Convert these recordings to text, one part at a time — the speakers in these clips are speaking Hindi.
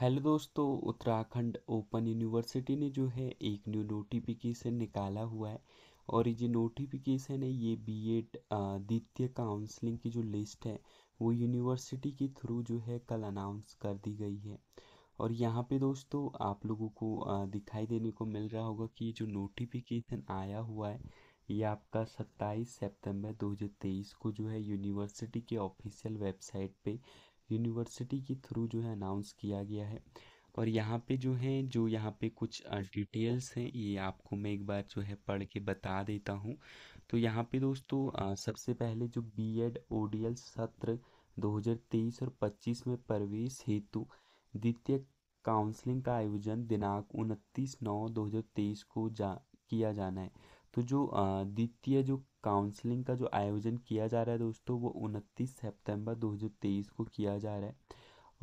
हेलो दोस्तों उत्तराखंड ओपन यूनिवर्सिटी ने जो है एक न्यू नोटिफिकेशन निकाला हुआ है और ये जो नोटिफिकेशन है ये बीएड द्वितीय काउंसलिंग की जो लिस्ट है वो यूनिवर्सिटी के थ्रू जो है कल अनाउंस कर दी गई है और यहाँ पे दोस्तों आप लोगों को दिखाई देने को मिल रहा होगा कि जो नोटिफिकेशन आया हुआ है ये आपका 27 सितंबर 2023 को जो है यूनिवर्सिटी के ऑफिशियल वेबसाइट पे यूनिवर्सिटी के थ्रू जो है अनाउंस किया गया है और यहाँ पे जो है जो यहाँ पे कुछ डिटेल्स हैं ये आपको मैं एक बार जो है पढ़ के बता देता हूँ तो यहाँ पे दोस्तों सबसे पहले जो B Ed O D L सत्र 2023 और 25 में प्रवेश हेतु द्वितीय काउंसलिंग का आयोजन दिनांक 29 नौ 2023 को जा किया जाना है तो जो द्वितीय जो काउंसलिंग का जो आयोजन किया जा रहा है दोस्तों वो उनतीस सितंबर 2023 को किया जा रहा है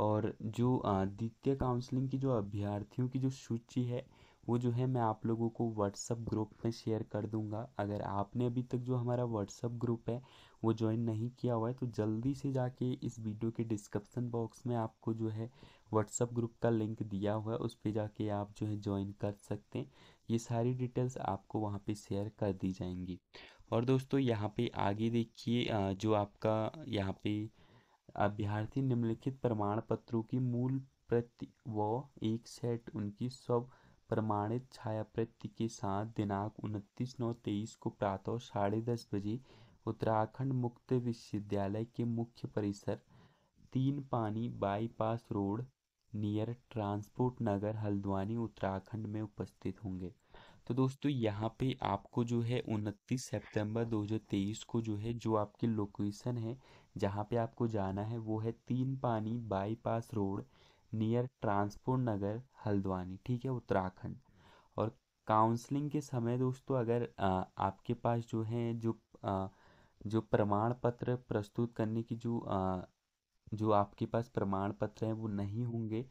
और जो द्वितीय काउंसलिंग की जो अभ्यर्थियों की जो सूची है वो जो है मैं आप लोगों को व्हाट्सअप ग्रुप में शेयर कर दूंगा अगर आपने अभी तक जो हमारा व्हाट्सअप ग्रुप है वो ज्वाइन नहीं किया हुआ है तो जल्दी से जाके इस वीडियो के डिस्क्रिप्सन बॉक्स में आपको जो है व्हाट्सअप ग्रुप का लिंक दिया हुआ है उस पर जाके आप जो है ज्वाइन कर सकते हैं ये सारी डिटेल्स आपको वहाँ पर शेयर कर दी जाएंगी और दोस्तों यहाँ पर आगे देखिए जो आपका यहाँ पे अभ्यर्थी निम्नलिखित प्रमाण पत्रों की मूल प्रति व एक सेट उनकी सब प्रमाणित छायाप्रति के साथ दिनांक उनतीस नौ तेईस को प्रातः साढ़े दस बजे उत्तराखंड मुक्त विश्वविद्यालय के मुख्य परिसर Teen Pani bypass road near transport Nagar Haldwani Uttarakhand में उपस्थित होंगे तो दोस्तों यहाँ पे आपको जो है उनतीस सितंबर 2023 को जो है जो आपकी लोकेशन है जहाँ पे आपको जाना है वो है Teen Pani bypass road near transport Nagar Haldwani ठीक है उत्तराखंड और काउंसलिंग के समय दोस्तों अगर आ, आपके पास जो है जो आ, जो प्रमाण पत्र प्रस्तुत करने की जो आ, जो आपके पास प्रमाण पत्र हैं वो नहीं होंगे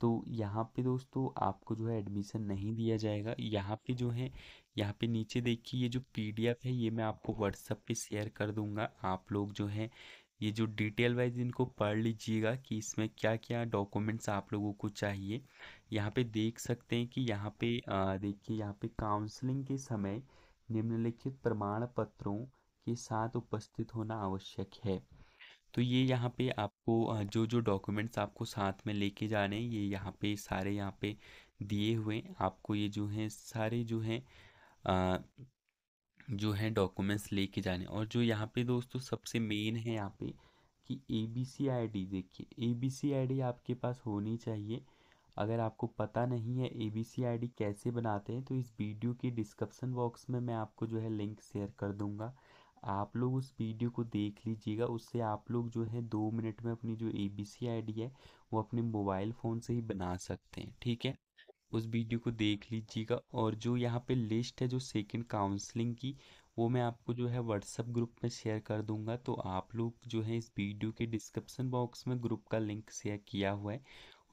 तो यहाँ पे दोस्तों आपको जो है एडमिशन नहीं दिया जाएगा यहाँ पे जो है यहाँ पे नीचे देखिए ये जो पीडीएफ है ये मैं आपको व्हाट्सएप पे शेयर कर दूंगा आप लोग जो है ये जो डिटेल वाइज इनको पढ़ लीजिएगा कि इसमें क्या क्या डॉक्यूमेंट्स आप लोगों को चाहिए यहाँ पे देख सकते हैं कि यहाँ पे देखिए यहाँ पे काउंसलिंग के समय निम्नलिखित प्रमाण पत्रों के साथ उपस्थित होना आवश्यक है तो ये यहाँ पे आपको जो जो डॉक्यूमेंट्स आपको साथ में लेके जाने ये यहाँ पे सारे यहाँ पे दिए हुए आपको ये जो हैं सारे जो हैं जो है डॉक्यूमेंट्स लेके जाने और जो यहाँ पे दोस्तों सबसे मेन है यहाँ पे कि A B C I D देखिए A B C I D आपके पास होनी चाहिए अगर आपको पता नहीं है A B C I D कैसे बनाते हैं तो इस वीडियो के डिस्क्रिप्सन बॉक्स में मैं आपको जो है लिंक शेयर कर दूंगा आप लोग उस वीडियो को देख लीजिएगा उससे आप लोग जो है दो मिनट में अपनी जो A B C I D है वो अपने मोबाइल फ़ोन से ही बना सकते हैं ठीक है उस वीडियो को देख लीजिएगा और जो यहाँ पे लिस्ट है जो सेकंड काउंसलिंग की वो मैं आपको जो है व्हाट्सअप ग्रुप में शेयर कर दूंगा तो आप लोग जो है इस वीडियो के डिस्क्रिप्सन बॉक्स में ग्रुप का लिंक शेयर किया हुआ है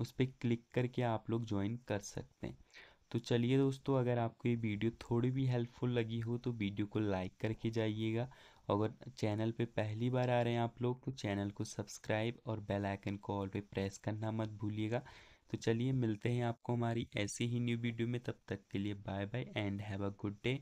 उस पर क्लिक करके आप लोग ज्वाइन कर सकते हैं तो चलिए दोस्तों अगर आपको ये वीडियो थोड़ी भी हेल्पफुल लगी हो तो वीडियो को लाइक करके जाइएगा अगर चैनल पे पहली बार आ रहे हैं आप लोग तो चैनल को सब्सक्राइब और बेल आइकन को ऑल पे प्रेस करना मत भूलिएगा तो चलिए मिलते हैं आपको हमारी ऐसी ही न्यू वीडियो में तब तक के लिए bye bye and have a good day